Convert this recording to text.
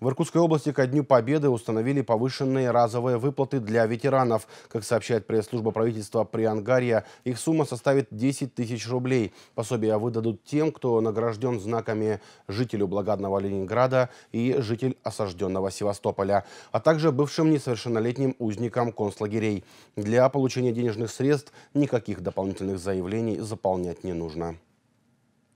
В Иркутской области ко Дню Победы установили повышенные разовые выплаты для ветеранов. Как сообщает пресс-служба правительства при Ангарье, их сумма составит 10 тысяч рублей. Пособия выдадут тем, кто награжден знаками жителю благодного Ленинграда и житель осажденного Севастополя, а также бывшим несовершеннолетним узникам концлагерей. Для получения денежных средств никаких дополнительных заявлений заполнять не нужно.